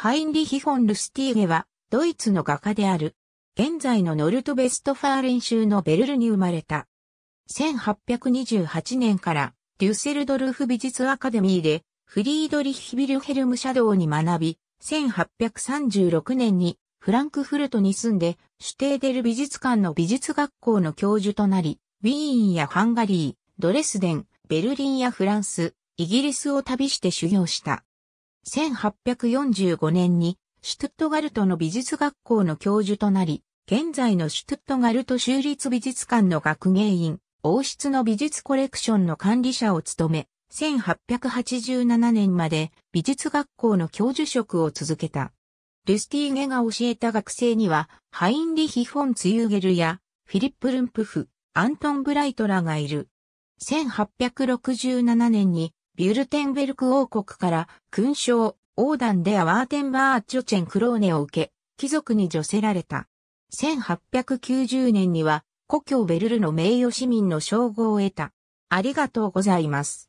ハインリヒ・フォン・ルスティーゲは、ドイツの画家である。現在のノルトベストファーレン州のベルルに生まれた。1828年から、デュッセルドルフ美術アカデミーで、フリードリヒ・ビルヘルム・シャドウに学び、1836年にフランクフルトに住んで、シュテーデル美術館の美術学校の教授となり、ウィーンやハンガリー、ドレスデン、ベルリンやフランス、イギリスを旅して修行した。1845年にシュトゥットガルトの美術学校の教授となり、現在のシュトゥットガルト州立美術館の学芸員、王室の美術コレクションの管理者を務め、1887年まで美術学校の教授職を続けた。ルスティーゲが教えた学生には、ハインリヒ・フォン・ツユーゲルや、フィリップ・ルンプフ、アントン・ブライトらがいる。1867年にビュルテンベルク王国から勲章、王団でアワーテンバーチョチェンクローネを受け、貴族に助せられた。1890年には、故郷ベルルの名誉市民の称号を得た。ありがとうございます。